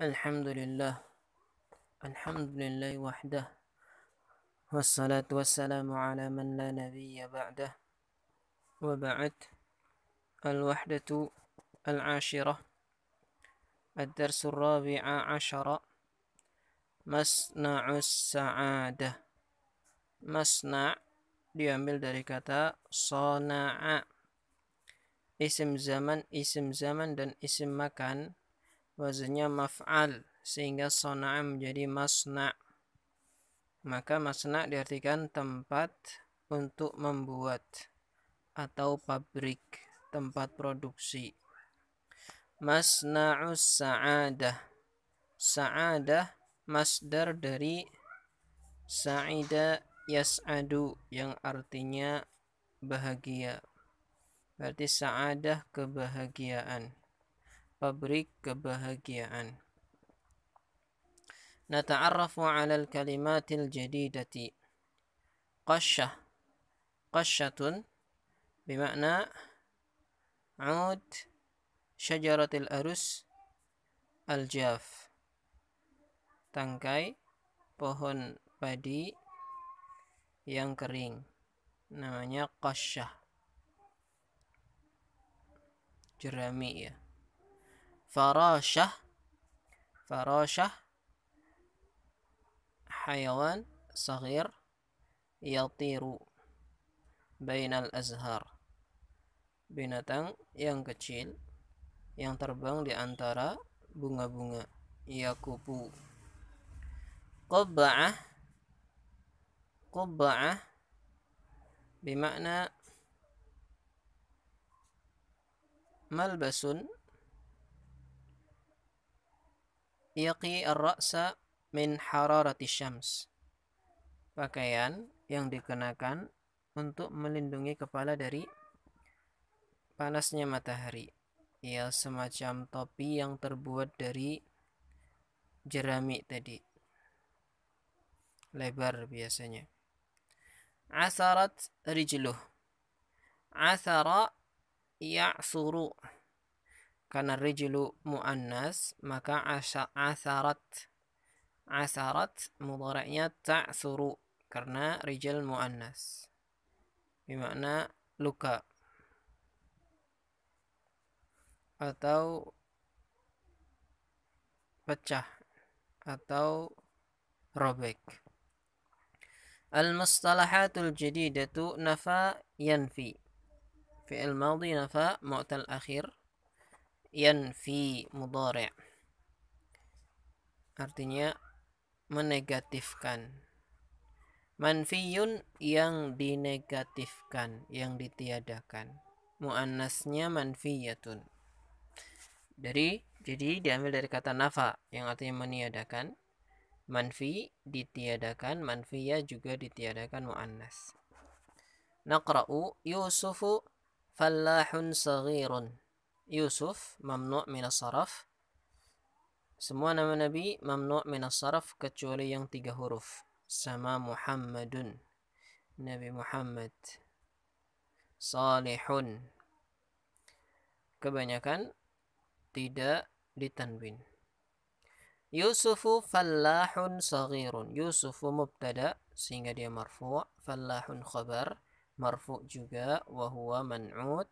الحمد لله الحمد لله وحده والصلاة والسلام على من لا نبي بعده وبعد الوحدة العاشرة الدرس الرابع عشر مصنع السعادة مصنع diambil dari kata sona'a isim zaman isim zaman dan isim makan wazannya maf'al sehingga sona'a menjadi masna maka masna diartikan tempat untuk membuat atau pabrik tempat produksi masna'us sa'adah sa'adah masdar dari sa'ida yas'adu yang artinya bahagia berarti sa'adah kebahagiaan pabrik kebahagiaan. Nata'arrafu 'ala al-kalimatil jadidati. Qashah. Qashatun bermakna ud syajaratil arus al-jaf. Tangkai pohon padi yang kering. Namanya qashah. Jerami ya. فراشه فراشه حيوان صغير يطير bainal azhar binatang yang kecil yang terbang di antara bunga-bunga yakupu qabba'ah qabba'ah bimakna malbasun yaqi ar-ra'sa min hararati syams. Pakaian yang dikenakan untuk melindungi kepala dari panasnya matahari. Ya, semacam topi yang terbuat dari jerami tadi. Lebar biasanya. Asarat rijluh. Asara ya'suru. karena rijlu muannas maka asa, asarat asarat mudhari'nya ta'suru karena rijal muannas bimakna luka atau pecah atau robek al-mustalahatul jadidatu nafa yanfi fi'il madhi nafa mu'tal akhir yanfi mudhari artinya menegatifkan manfiyun yang dinegatifkan yang ditiadakan muannasnya manfiyatun dari jadi diambil dari kata nafa yang artinya meniadakan manfi ditiadakan manfiya juga ditiadakan muannas naqra'u yusufu fallahun saghirun Yusuf mamnu' minas saraf. Semua nama Nabi mamnu' minas saraf kecuali yang tiga huruf. Sama Muhammadun. Nabi Muhammad. Salihun. Kebanyakan tidak ditanwin. Yusufu fallahun saghirun. Yusufu mubtada sehingga dia marfu', fallahun khabar, marfu' juga wa huwa man'ut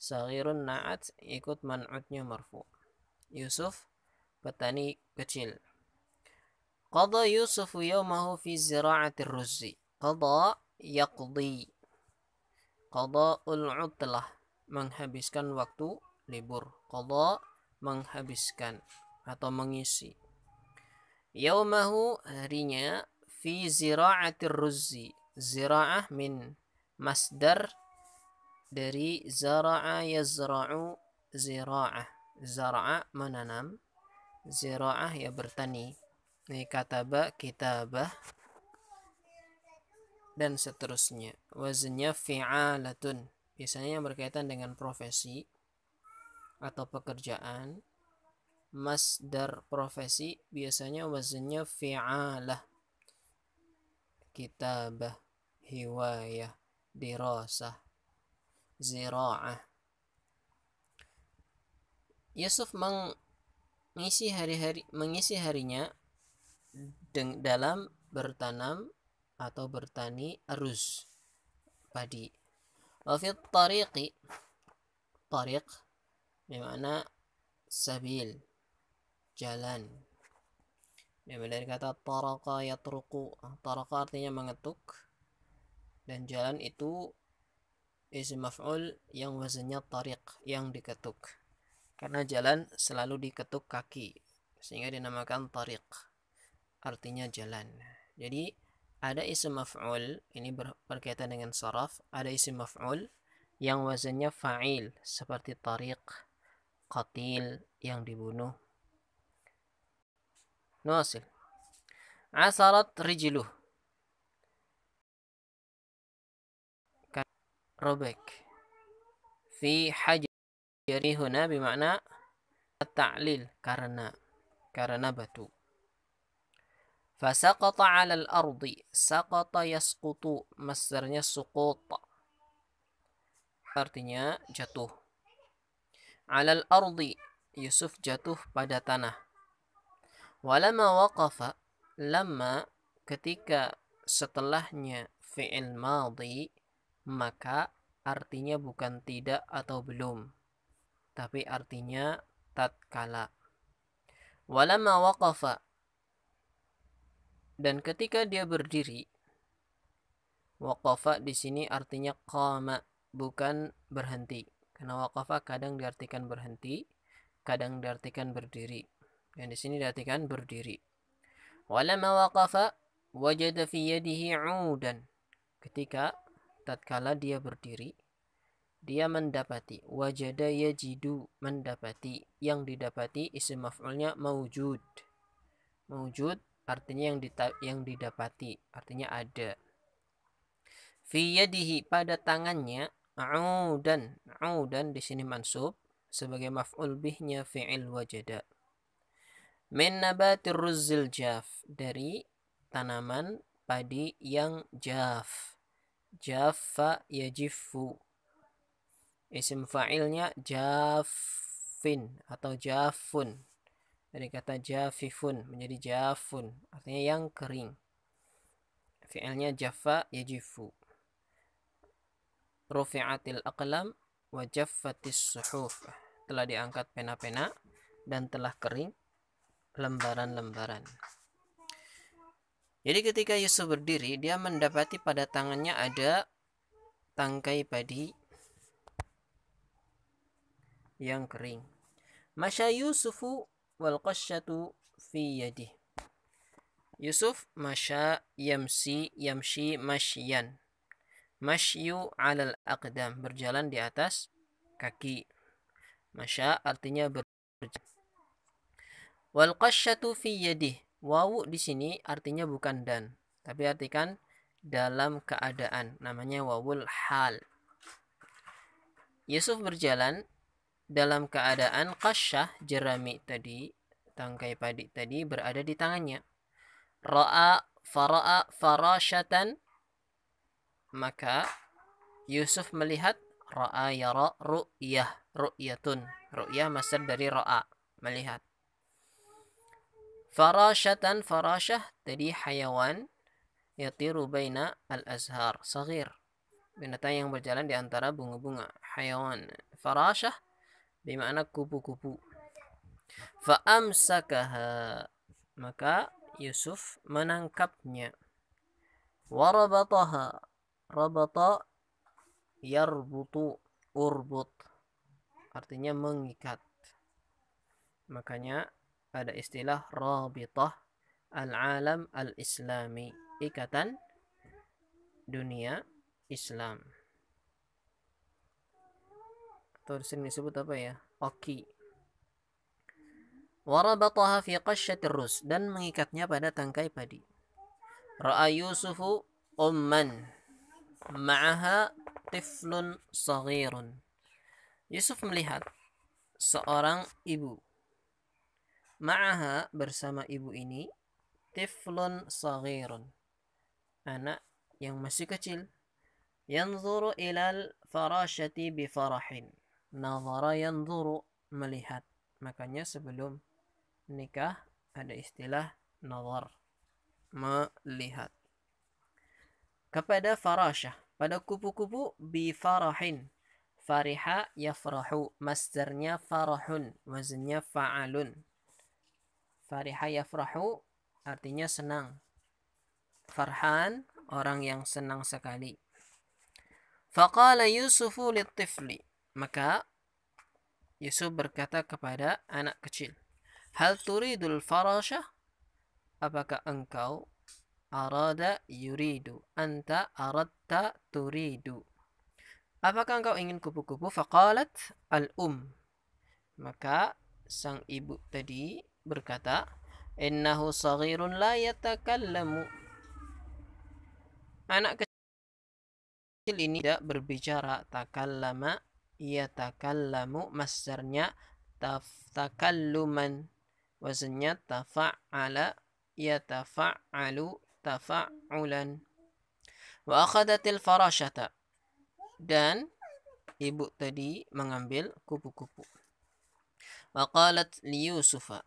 Sagirun na'at ikut man'utnya marfu. Yusuf petani kecil. Qadha Yusuf yawmahu fi zira'ati ruzzi. Qadha yaqdi. Qadha utlah menghabiskan waktu libur. Qadha menghabiskan atau mengisi. Yaumahu harinya fi zira'ati ruzzi. Zira'ah min masdar dari zara'a yazra'u zira'ah. Zara'a menanam, zira'ah ya bertani. Ini kataba kitabah dan seterusnya. Waznya fi'alatun. Biasanya yang berkaitan dengan profesi atau pekerjaan. Masdar profesi biasanya waznya fi'alah. Kitabah, hiwayah, dirasah zira'ah. Yusuf mengisi hari-hari mengisi harinya dalam bertanam atau bertani arus padi. Wafit tariqi tariq bermakna sabil jalan dari kata taraka yatruku taraka artinya mengetuk dan jalan itu isim maf'ul yang wazannya tarik yang diketuk karena jalan selalu diketuk kaki sehingga dinamakan tarik artinya jalan jadi ada isim maf'ul ini berkaitan dengan saraf ada isim maf'ul yang wazannya fa'il seperti tariq qatil yang dibunuh nasil asarat rijiluh robek fi hajri huna bermakna ta'lil karena karena batu fasaqata 'ala al-ardi saqata yasqutu masdarnya suqut artinya jatuh 'ala al-ardi Yusuf jatuh pada tanah walama waqafa lama ketika setelahnya fi'il madhi maka artinya bukan tidak atau belum, tapi artinya tatkala. Walamma waqafa dan ketika dia berdiri waqafa di sini artinya qama bukan berhenti karena waqafa kadang diartikan berhenti kadang diartikan berdiri yang di sini diartikan berdiri walamma waqafa wajada fi yadihi udan ketika tatkala dia berdiri, dia mendapati wajada yajidu mendapati yang didapati isim maf'ulnya mawujud mawujud artinya yang yang didapati artinya ada fi yadihi pada tangannya audan audan di sini mansub sebagai maf'ul bihnya fi'il wajada min nabatir ruzzil jaf dari tanaman padi yang jaf Jaffa yajifu. Isim fa'ilnya jafin atau jafun. Dari kata jafifun menjadi jafun. Artinya yang kering. Fi'ilnya jaffa yajifu. Rufi'atil aqlam wa jaffatis suhuf. Telah diangkat pena-pena dan telah kering lembaran-lembaran. Jadi ketika Yusuf berdiri, dia mendapati pada tangannya ada tangkai padi yang kering. Masya Yusufu wal qashatu fi yadi. Yusuf masya yamsi yamshi masyan. Masyu alal aqdam, berjalan di atas kaki. Masya artinya berjalan. Wal qashatu fi yadi. Wawu di sini artinya bukan dan, tapi artikan dalam keadaan. Namanya wawul hal. Yusuf berjalan dalam keadaan kasyah jerami tadi, tangkai padi tadi berada di tangannya. Ra'a fara'a farashatan maka Yusuf melihat ra'a yara ru'yah ru'yatun ru'yah masdar dari ra'a melihat Farashatan farashah tadi hayawan yatiru baina al-azhar sagir Binatang yang berjalan di antara bunga-bunga. Hayawan. Farashah bermakna kupu-kupu. Fa'amsakaha. Maka Yusuf menangkapnya. Warabataha. Rabata yarbutu urbut. Artinya mengikat. Makanya ada istilah rabitah al-alam al-islami, ikatan dunia Islam. Atau sering disebut apa ya? Oki. Warabataha fi qashyatir rus dan mengikatnya pada tangkai padi. Ra'a Yusufu umman ma'aha tiflun saghirun. Yusuf melihat seorang ibu ma'aha bersama ibu ini tiflun saghirun anak yang masih kecil yanzuru ilal farashati bi farahin nazara yanzuru melihat makanya sebelum nikah ada istilah nazar melihat kepada farashah pada kupu-kupu bi farahin fariha yafrahu masdarnya farahun wazannya fa'alun Fariha yafrahu artinya senang. Farhan orang yang senang sekali. Faqala Yusufu litifli. Maka Yusuf berkata kepada anak kecil. Hal turidul farasha? Apakah engkau arada yuridu? Anta aradta turidu. Apakah engkau ingin kupu-kupu? Faqalat al-um. Maka sang ibu tadi berkata, "Innahu saghirun la yatakallamu." Anak kecil ini tidak berbicara takallama yatakallamu masdarnya taf takalluman wazannya tafa'ala yatafa'alu tafa'ulan wa akhadatil farashata dan ibu tadi mengambil kupu-kupu. Wa qalat li Yusufa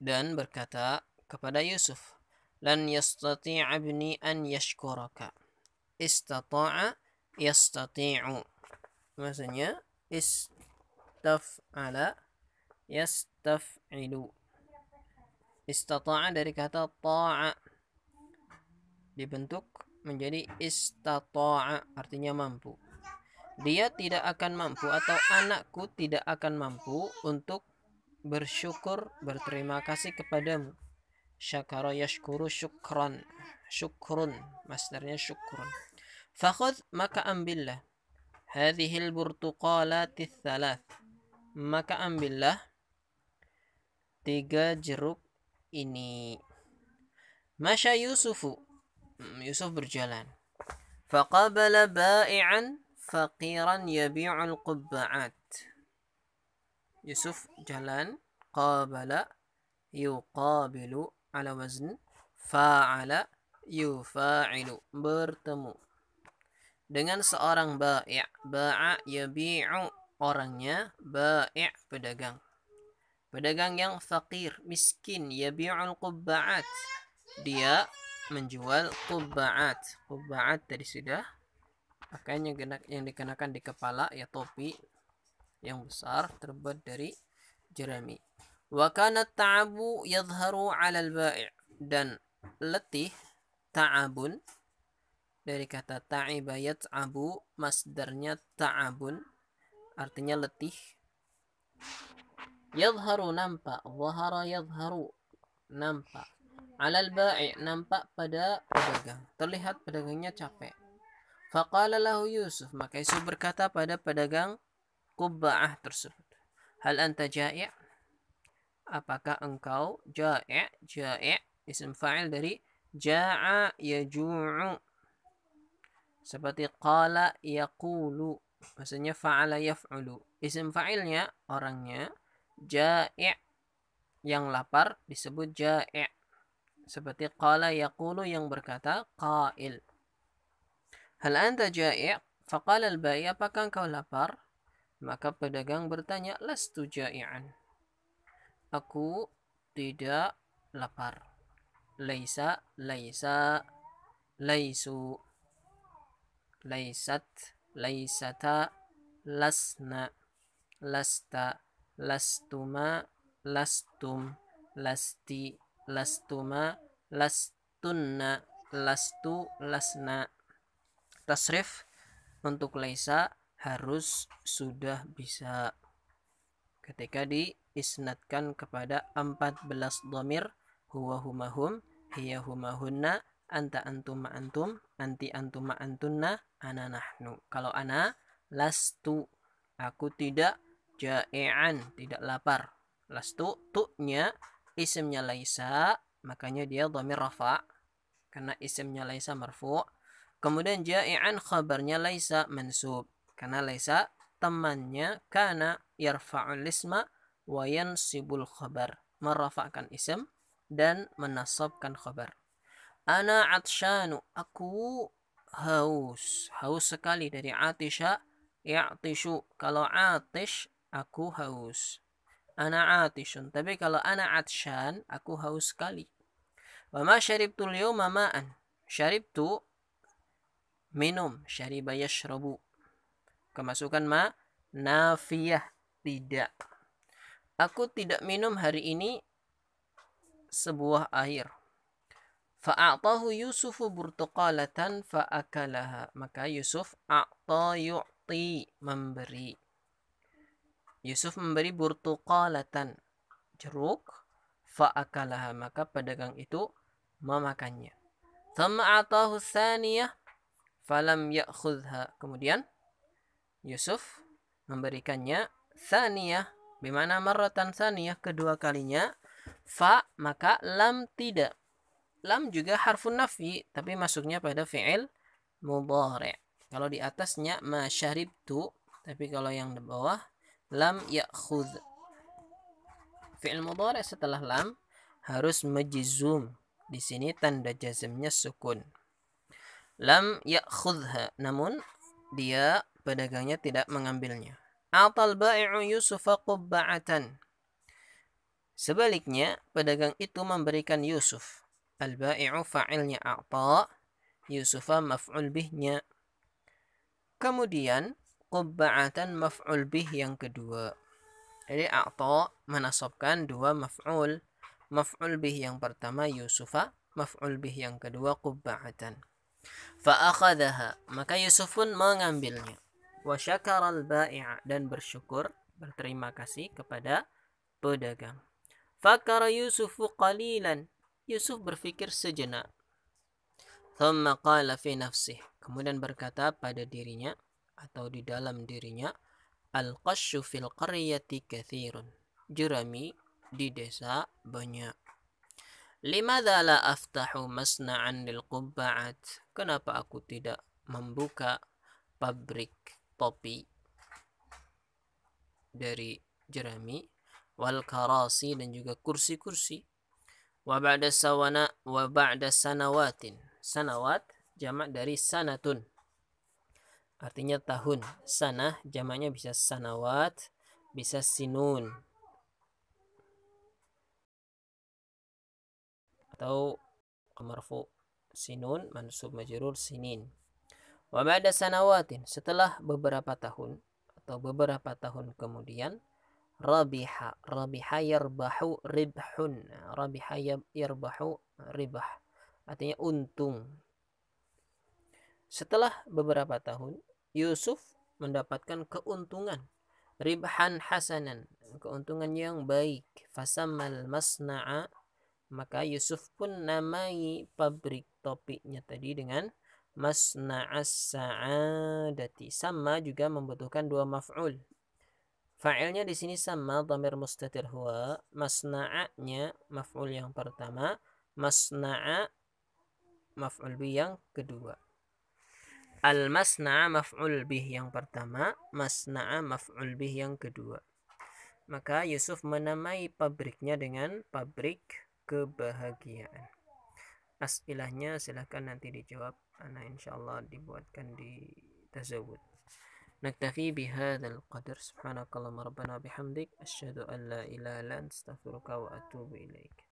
dan berkata kepada Yusuf, "Lan yastati'a ibni an yashkuraka." Istata'a yastati'u. Maksudnya istaf'ala yastaf'ilu. Istata'a dari kata ta'a dibentuk menjadi istata'a artinya mampu. Dia tidak akan mampu atau anakku tidak akan mampu untuk bersyukur berterima kasih kepadamu syakara yashkuru syukran syukrun masdarnya syukrun fakhudh maka ambillah hadihil burtuqalati thalath maka ambillah tiga jeruk ini Masya Yusufu hmm, Yusuf berjalan Faqabala ba'i'an faqiran yabi'ul qubba'at Yusuf jalan qabala yuqabilu ala wazn fa'ala yufa'ilu bertemu dengan seorang ba'i' ba'a yabi'u orangnya ba'i' pedagang pedagang yang fakir miskin yabi'ul qubba'at dia menjual qubba'at qubba'at tadi sudah pakainya yang dikenakan di kepala ya topi yang besar terbuat dari jerami. Wa kana ta'abu yadhharu 'ala al-bai' dan letih ta'abun dari kata ta'iba yat'abu masdarnya ta'abun artinya letih yadhharu nampak zahara yadhharu nampak alal ba'i nampak pada pedagang terlihat pedagangnya capek faqala lahu Yusuf maka Yusuf berkata pada pedagang kubba'ah ah tersebut. Hal anta ja'i'? Apakah engkau ja'i'? Ja'i' isim fa'il dari ja'a yaju'u. Seperti qala yaqulu. Maksudnya fa'ala yaf'ulu. Isim fa'ilnya orangnya ja'i' yang lapar disebut ja'i' seperti qala yaqulu yang berkata qail hal anta ja'i' faqala al-ba'i apakah engkau lapar maka pedagang bertanya, Lastu ja'ian. Aku tidak lapar. Laisa, laisa, laisu. Laisat, laisata, lasna, lasta, lastuma, lastum, lasti, lastuma, lastunna, lastu, lasna. Tasrif untuk laisa harus sudah bisa ketika diisnatkan kepada 14 domir huwa humahum hiya humahunna anta antum antum anti antum ma antunna ana nahnu kalau ana lastu aku tidak jai'an tidak lapar lastu tu'nya isimnya laisa makanya dia domir rafa karena isimnya laisa marfu kemudian jai'an khabarnya laisa mansub karena Laisa temannya karena yarfa'ul isma wa yansibul khabar. Merafakkan isim dan menasabkan khabar. Ana atshanu. Aku haus. Haus sekali dari atisha. Ya'tishu. Kalau atish, aku haus. Ana atishun. Tapi kalau ana atshan, aku haus sekali. Wa ma al yawma ma'an. Syaribtu minum. Syariba yashrabu kemasukan ma nafiyah tidak aku tidak minum hari ini sebuah air fa'atahu yusufu burtuqalatan fa'akalaha maka Yusuf a'ta yu'ti memberi Yusuf memberi burtuqalatan jeruk fa'akalaha maka pedagang itu memakannya thumma atahu thaniyah falam ya'khudha kemudian Yusuf memberikannya saniyah bimana marratan saniyah kedua kalinya fa maka lam tidak lam juga harfun nafi tapi masuknya pada fi'il mudhari kalau di atasnya ma syaribtu tapi kalau yang di bawah lam yakhud fi'il mudhari setelah lam harus majizum di sini tanda jazmnya sukun lam ya'khudha namun dia pedagangnya tidak mengambilnya. Atal ba'i'u Yusufa qubba'atan. Sebaliknya, pedagang itu memberikan Yusuf. Al-ba'i'u fa'ilnya a'ta, Yusufa maf'ul bihnya. Kemudian, qubba'atan maf'ul bih yang kedua. Jadi a'ta menasabkan dua maf'ul. Maf'ul bih yang pertama Yusufa, maf'ul bih yang kedua qubba'atan. Fa'akhadaha, maka Yusuf pun mengambilnya wasyakaral bai'a dan bersyukur berterima kasih kepada pedagang. Fakara Yusufu qalilan. Yusuf berpikir sejenak. Thumma qala fi nafsih. Kemudian berkata pada dirinya atau di dalam dirinya, Al-qashu fil qaryati katsirun. Jerami di desa banyak. Limadha la aftahu masna'an lil qubba'at? Kenapa aku tidak membuka pabrik topi dari jerami wal karasi dan juga kursi-kursi wa ba'da sawana wa ba'da sanawatin sanawat jamak dari sanatun artinya tahun sanah jamaknya bisa sanawat bisa sinun atau marfu sinun mansub majrur sinin Wa ba'da sanawatin setelah beberapa tahun atau beberapa tahun kemudian rabiha rabiha yarbahu ribhun rabiha yarbahu ribah artinya untung setelah beberapa tahun Yusuf mendapatkan keuntungan ribhan hasanan keuntungan yang baik fasamal masna'a maka Yusuf pun namai pabrik topiknya tadi dengan masna'as sa'adati. Sama juga membutuhkan dua maf'ul. Fa'ilnya di sini sama dhamir mustatir huwa. Masna'anya maf'ul yang pertama. Masna'a maf'ul bi yang kedua. Al masna'a maf'ul bih yang pertama, masna'a maf'ul bih yang kedua. Maka Yusuf menamai pabriknya dengan pabrik kebahagiaan. Asilahnya silahkan nanti dijawab. karena insya Allah dibuatkan di tazawud نكتفي بهذا القدر سبحانك اللهم ربنا بحمدك أشهد أن لا إله إلا أنت أستغفرك وأتوب إليك